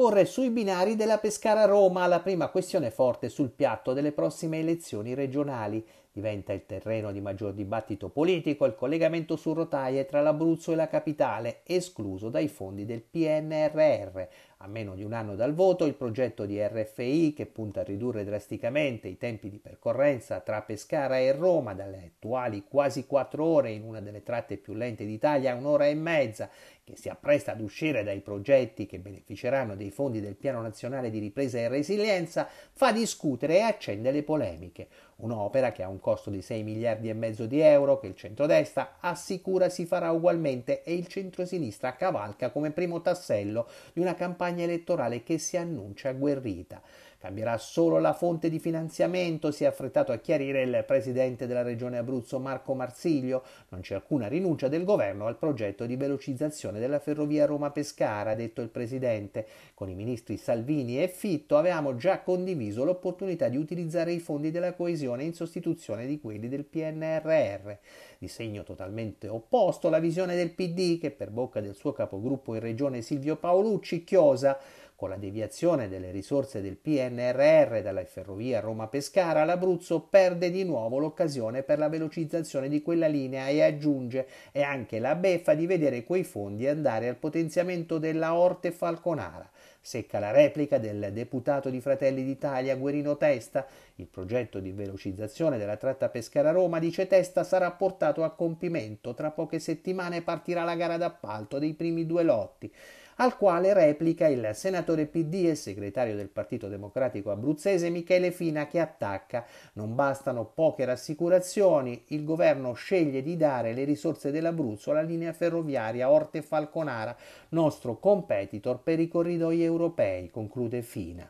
corre sui binari della Pescara Roma, la prima questione forte sul piatto delle prossime elezioni regionali. Diventa il terreno di maggior dibattito politico il collegamento su rotaie tra l'Abruzzo e la capitale, escluso dai fondi del PNRR. A meno di un anno dal voto, il progetto di RFI, che punta a ridurre drasticamente i tempi di percorrenza tra Pescara e Roma, dalle attuali quasi quattro ore in una delle tratte più lente d'Italia a un'ora e mezza, che si appresta ad uscire dai progetti che beneficeranno dei i fondi del Piano Nazionale di Ripresa e Resilienza fa discutere e accende le polemiche. Un'opera che ha un costo di 6 miliardi e mezzo di euro che il centrodestra assicura si farà ugualmente e il centrosinistra cavalca come primo tassello di una campagna elettorale che si annuncia agguerrita. Cambierà solo la fonte di finanziamento, si è affrettato a chiarire il presidente della regione Abruzzo Marco Marsiglio. Non c'è alcuna rinuncia del governo al progetto di velocizzazione della ferrovia Roma-Pescara, ha detto il presidente. Con i ministri Salvini e Fitto avevamo già condiviso l'opportunità di utilizzare i fondi della coesione occupazione in sostituzione di quelli del PNRR. Di segno totalmente opposto alla visione del PD che per bocca del suo capogruppo in regione Silvio Paolucci chiosa con la deviazione delle risorse del PNRR dalla ferrovia Roma-Pescara, l'Abruzzo perde di nuovo l'occasione per la velocizzazione di quella linea e aggiunge è anche la beffa di vedere quei fondi andare al potenziamento della Orte Falconara. Secca la replica del deputato di Fratelli d'Italia Guerino Testa. Il progetto di velocizzazione della tratta Pescara-Roma, dice Testa, sarà portato a compimento. Tra poche settimane partirà la gara d'appalto dei primi due lotti al quale replica il senatore PD e segretario del Partito Democratico abruzzese Michele Fina che attacca. Non bastano poche rassicurazioni, il governo sceglie di dare le risorse dell'Abruzzo alla linea ferroviaria Orte Falconara, nostro competitor per i corridoi europei, conclude Fina.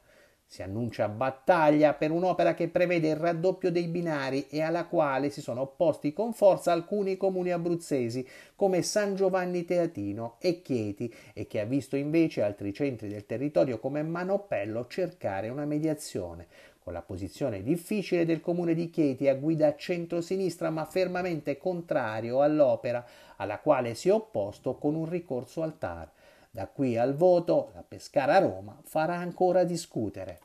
Si annuncia battaglia per un'opera che prevede il raddoppio dei binari e alla quale si sono opposti con forza alcuni comuni abruzzesi come San Giovanni Teatino e Chieti e che ha visto invece altri centri del territorio come Manopello cercare una mediazione. Con la posizione difficile del comune di Chieti a guida centrosinistra ma fermamente contrario all'opera alla quale si è opposto con un ricorso al TAR. Da qui al voto, la Pescara Roma farà ancora discutere.